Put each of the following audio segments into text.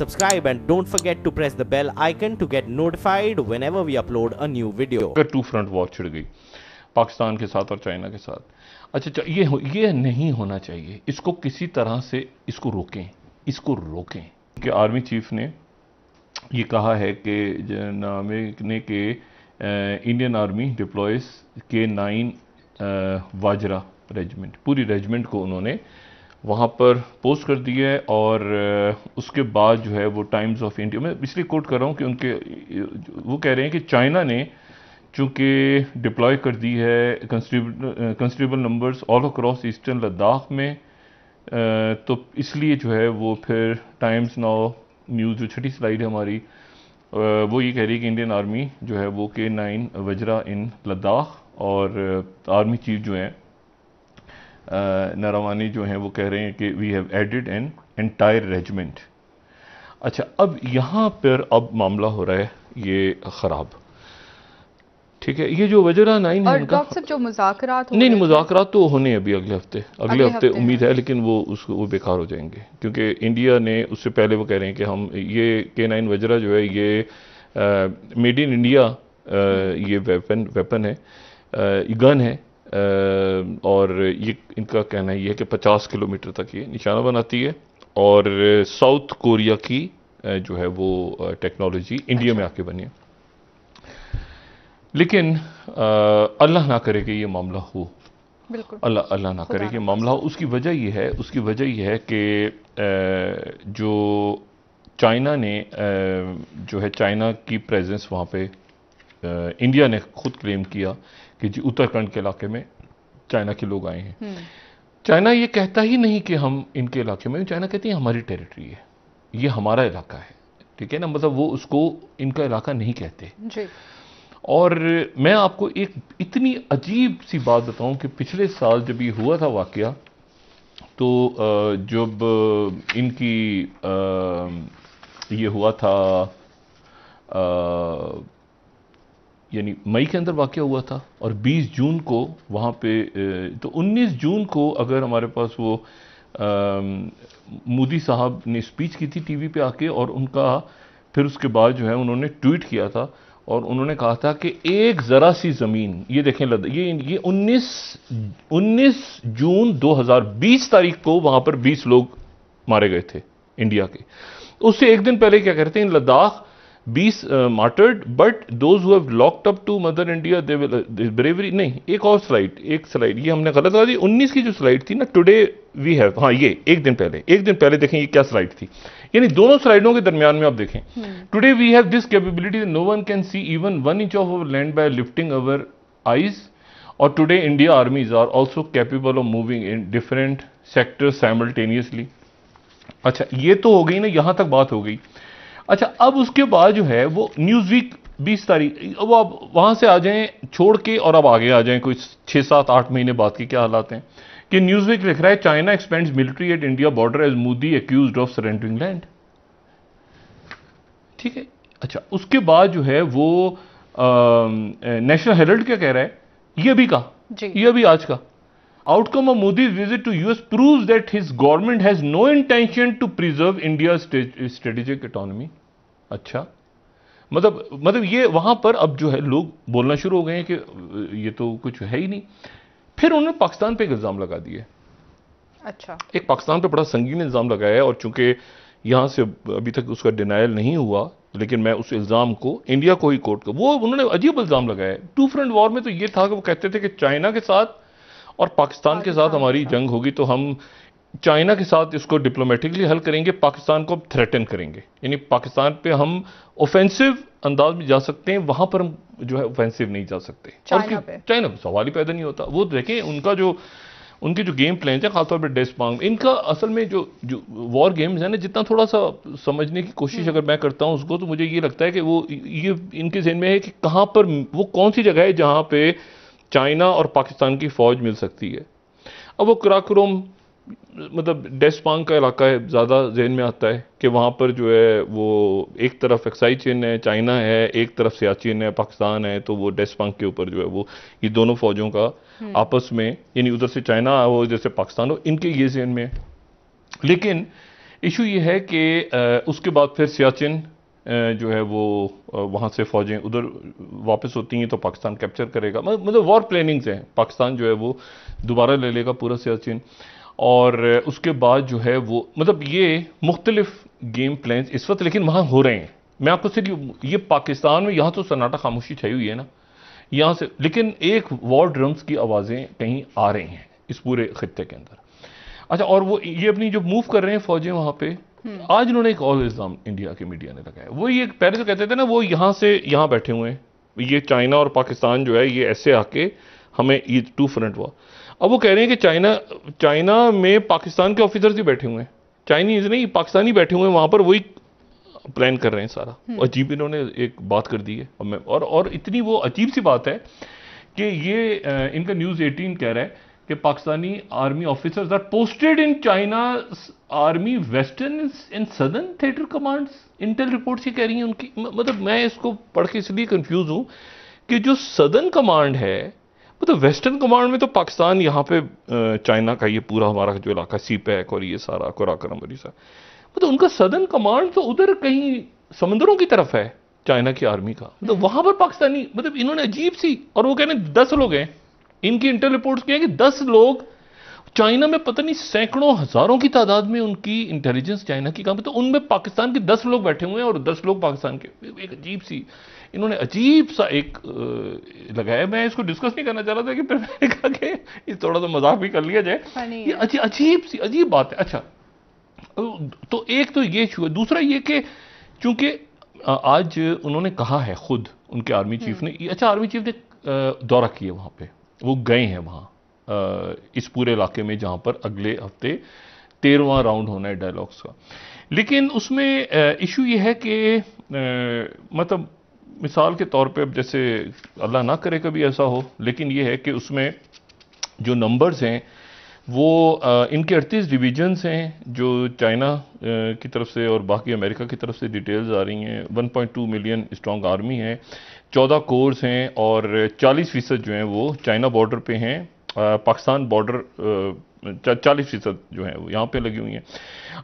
subscribe and don't forget to press the bell icon to get notified whenever we upload a new video. Two front war छिड़ गई पाकिस्तान के साथ और China के साथ अच्छा ये ये नहीं होना चाहिए इसको किसी तरह से इसको रोकें इसको रोकें कि आर्मी चीफ ने ये कहा है कि नामे ने के Indian army deploys K nine Vajra regiment पूरी रेजिमेंट को उन्होंने वहाँ पर पोस्ट कर दिए और उसके बाद जो है वो टाइम्स ऑफ इंडिया मैं इसलिए कोट कर रहा हूँ कि उनके वो कह रहे हैं कि चाइना ने चूँकि डिप्लॉय कर दी है considerable numbers all across eastern Ladakh में तो इसलिए जो है वो फिर टाइम्स नाउ न्यूज़ जो छठी स्लाइड है हमारी वो ये कह रही है कि इंडियन आर्मी जो है वो के नाइन वजरा इन लद्दाख और आर्मी चीफ जो हैं नारावानी जो हैं वो कह रहे हैं कि we have added an entire regiment अच्छा अब यहाँ पर अब मामला हो रहा है ये ख़राब ठीक है ये जो वजरा नाइन है इनका जो मुजाकरात नहीं नहीं मुजाकरात तो होने अभी अगले हफ्ते अगले, हफ्ते, उम्मीद है लेकिन वो उसको वो बेकार हो जाएंगे क्योंकि इंडिया ने उससे पहले वो कह रहे हैं कि हम ये के नाइन वजरा जो है ये मेड इन इंडिया ये वेपन वेपन है गन है और ये इनका कहना ये है कि 50 किलोमीटर तक ये निशाना बनाती है और साउथ कोरिया की जो है वो टेक्नोलॉजी इंडिया में अच्छा। आके बनी है लेकिन अल्लाह ना करे कि ये मामला हो अल्लाह अल्लाह ना करे कि मामला हो उसकी वजह ये है उसकी वजह ये है कि जो चाइना ने जो है चाइना की प्रेजेंस वहाँ पे इंडिया ने खुद क्लेम किया कि जी उत्तराखंड के इलाके में चाइना के लोग आए हैं हम्म। चाइना ये कहता ही नहीं कि हम इनके इलाके में चाइना कहती है हमारी टेरिटरी है ये हमारा इलाका है ठीक है ना मतलब वो उसको इनका इलाका नहीं कहते जी। और मैं आपको एक इतनी अजीब सी बात बताऊं कि पिछले साल जब ये हुआ था वाक्य तो जब इनकी ये हुआ था यानी मई के अंदर वाक़ हुआ था और 20 जून को वहाँ पे तो 19 जून को अगर हमारे पास वो मोदी साहब ने स्पीच की थी टीवी पे आके और उनका फिर उसके बाद जो है उन्होंने ट्वीट किया था और उन्होंने कहा था कि एक ज़रा सी ज़मीन ये देखें लद ये ये 19 19 जून 2020 तारीख को वहाँ पर 20 लोग मारे गए थे इंडिया के उससे एक दिन पहले क्या कहते हैं लद्दाख बीस martyred but those those who have locked up to mother india they will uh, नहीं एक और स्लाइड एक स्लाइड ये हमने गलत लगा दी उन्नीस की जो स्लाइड थी ना टुडे वी हैव हाँ ये एक दिन पहले एक दिन पहले देखें ये क्या स्लाइड थी यानी दोनों स्लाइडों के दरमियान में आप देखें today we have this capability no one can see even one inch of our land by lifting our eyes और today India armies are also capable of moving in different sectors simultaneously अच्छा ये तो हो गई ना यहां तक बात हो गई अच्छा अब उसके बाद जो है वो न्यूज़ वीक बीस तारीख अब आप वहां से आ जाए छोड़ के और अब आगे आ जाए कोई छः सात आठ महीने बाद के क्या हालात हैं कि न्यूज़ वीक लिख रहा है China expands military at India border as Modi accused of surrendering land ठीक है अच्छा उसके बाद जो है वो नेशनल हेरल्ड क्या कह रहा है ये भी कहा ये भी आज का outcome of Modi visit to US prove that his government has no intention to preserve India strategic economy अच्छा मतलब मतलब ये वहां पर अब जो है लोग बोलना शुरू हो गए हैं कि ये तो कुछ है ही नहीं फिर उन्होंने पाकिस्तान पे एक इल्ज़ाम लगा दिए अच्छा एक पाकिस्तान पे बड़ा संगीन इल्ज़ाम लगाया है और चूंकि यहाँ से अभी तक उसका डिनाइल नहीं हुआ लेकिन मैं उस इल्ज़ाम को इंडिया को ही कोर्ट का वो उन्होंने अजीब इल्ज़ाम लगाया टू फ्रंट वॉर में तो ये था कि वो कहते थे कि चाइना के साथ और पाकिस्तान के साथ हमारी जंग होगी तो हम चाइना के साथ इसको डिप्लोमेटिकली हल करेंगे पाकिस्तान को थ्रेटन करेंगे यानी पाकिस्तान पे हम ऑफेंसिव अंदाज में जा सकते हैं वहां पर हम जो है ऑफेंसिव नहीं जा सकते चाइना पे चाइना सवाल ही पैदा नहीं होता वो देखें उनका जो उनके जो गेम प्लान है खासतौर पर डेस्पांग इनका असल में जो जो वॉर गेम्स हैं ना जितना थोड़ा सा समझने की कोशिश हम्म। अगर मैं करता हूँ उसको तो मुझे ये लगता है कि वो ये इनके जहन में है कि कहाँ पर वो कौन सी जगह है जहाँ पे चाइना और पाकिस्तान की फ़ौज मिल सकती है अब वो कराक्रोम मतलब डेस्पांग का इलाका है ज़्यादा जहन में आता है कि वहाँ पर जो है वो एक तरफ एक्साई चीन है चाइना है एक तरफ सियाचिन है पाकिस्तान है तो वो डेस्पांग के ऊपर जो है वो ये दोनों फौजों का हम्म। आपस में यानी उधर से चाइना हो इधर से पाकिस्तान हो इनके ये जहन में लेकिन इशू ये है कि उसके बाद फिर सियाचिन जो है वो वहाँ से फ़ौजें उधर वापस होती हैं तो पाकिस्तान कैप्चर करेगा मतलब वॉर प्लानिंग्स हैं पाकिस्तान जो है वो दोबारा ले लेगा पूरा सियाचिन और उसके बाद जो है वो मतलब ये मुख्तलिफ गेम प्लान इस वक्त लेकिन वहाँ हो रहे हैं मैं आपको सिर्फ ये पाकिस्तान में यहाँ तो सन्नाटा खामोशी छाई हुई है ना यहाँ से लेकिन एक वॉर ड्रम्स की आवाज़ें कहीं आ रही हैं इस पूरे खत्े के अंदर अच्छा और वो ये अपनी जो मूव कर रहे हैं फौजें वहाँ पे हम्म। आज उन्होंने एक और इल्ज़ाम इंडिया के मीडिया ने लगाया वो ये पहले तो कहते थे ना वो यहाँ से यहाँ बैठे हुए हैं ये चाइना और पाकिस्तान जो है ये ऐसे आके हमें ईद टू फ्रंट हुआ अब वो कह रहे हैं कि चाइना चाइना में पाकिस्तान के ऑफिसर्स ही बैठे हुए हैं चाइनीज नहीं पाकिस्तानी बैठे हुए हैं वहां पर वही प्लान कर रहे हैं सारा हम्म। अजीब इन्होंने एक बात कर दी है और और इतनी वो अजीब सी बात है कि ये इनका न्यूज़ 18 कह रहा है कि Pakistani army officers are posted in China army western in southern theatre commands intel reports ये कह रही हैं उनकी मतलब मैं इसको पढ़ के इसलिए कंफ्यूज हूँ कि जो सदर्न कमांड है मतलब तो वेस्टर्न कमांड में तो पाकिस्तान यहाँ पे चाइना का ये पूरा हमारा जो इलाका सी पैक और ये सारा कुराकरम और ये सारा मतलब तो उनका सदर्न कमांड तो उधर कहीं समंदरों की तरफ है चाइना की आर्मी का मतलब तो पर पाकिस्तानी मतलब इन्होंने अजीब सी और वो कह रहे दस लोग हैं इनकी इंटर रिपोर्ट कहें कि दस लोग चाइना में पता नहीं सैकड़ों हजारों की तादाद में उनकी इंटेलिजेंस चाइना की काम तो उनमें पाकिस्तान के दस लोग बैठे हुए हैं और दस लोग पाकिस्तान के एक अजीब सी इन्होंने अजीब सा एक लगाया मैं इसको डिस्कस नहीं करना चाह रहा था कि फिर मैंने कहा कि ये थोड़ा सा मजाक भी कर लिया जाए ये अजीब अजीब सी अजीब बात है अच्छा तो, तो एक तो ये हुआ दूसरा ये कि चूंकि आज उन्होंने कहा है खुद उनके आर्मी हम्म। चीफ ने अच्छा आर्मी चीफ ने दौरा किया वहाँ पे वो गए हैं वहाँ इस पूरे इलाके में जहां पर अगले हफ्ते तेरहवा राउंड होना है डायलॉग्स का लेकिन उसमें इशू यह है कि मतलब मिसाल के तौर पे अब जैसे अल्लाह ना करे कभी ऐसा हो लेकिन ये है कि उसमें जो नंबर्स हैं वो इनके अड़तीस डिवीजन्स हैं जो चाइना की तरफ से और बाकी अमेरिका की तरफ से डिटेल्स आ रही हैं 1.2 मिलियन स्ट्रॉन्ग आर्मी है 14 कोर्स हैं और 40 फीसद जो हैं वो चाइना बॉर्डर पे हैं पाकिस्तान बॉर्डर चालीस फीसद जो है वो यहाँ पे लगी हुई हैं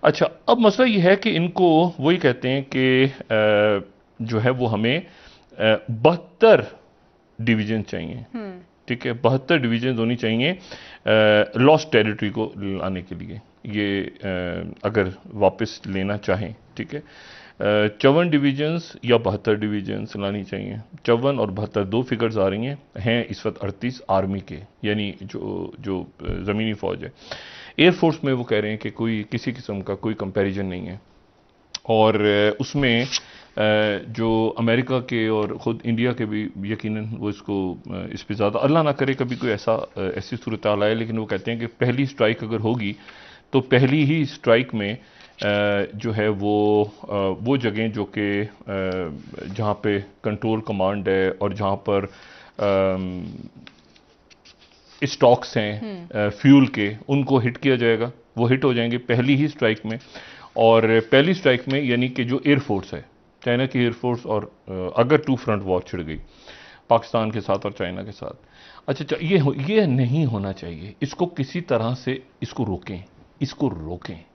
अच्छा अब मसला ये है कि इनको वही कहते हैं कि जो है वो हमें बहत्तर डिवीजन चाहिए हम्म। ठीक है बहत्तर डिवीजन होनी चाहिए लॉस्ट टेरिटरी को लाने के लिए ये आ, अगर वापस लेना चाहें ठीक है चौवन डिवीजन्स या बहत्तर डिवीजन्स लानी चाहिए चौवन और बहत्तर दो फिगर्स आ रही हैं हैं इस वक्त अड़तीस आर्मी के यानी जो जो ज़मीनी फ़ौज है एयरफोर्स में वो कह रहे हैं कि कोई किसी किस्म का कोई कंपैरिजन नहीं है और उसमें जो अमेरिका के और ख़ुद इंडिया के भी यकीनन वो इसको इस पर ज़्यादा अल्लाह ना करे कभी कोई ऐसा ऐसी सूरत आए लेकिन वो कहते हैं कि पहली स्ट्राइक अगर होगी तो पहली ही स्ट्राइक में जो है वो वो जगहें जो कि जहाँ पे कंट्रोल कमांड है और जहाँ पर स्टॉक्स हैं फ्यूल हम्म। के उनको हिट किया जाएगा वो हिट हो जाएंगे पहली ही स्ट्राइक में और पहली स्ट्राइक में यानी कि जो एयरफोर्स है चाइना की एयरफोर्स और अगर टू फ्रंट वॉर छिड़ गई पाकिस्तान के साथ और चाइना के साथ अच्छा ये ये नहीं होना चाहिए इसको किसी तरह से इसको रोकें इसको रोकें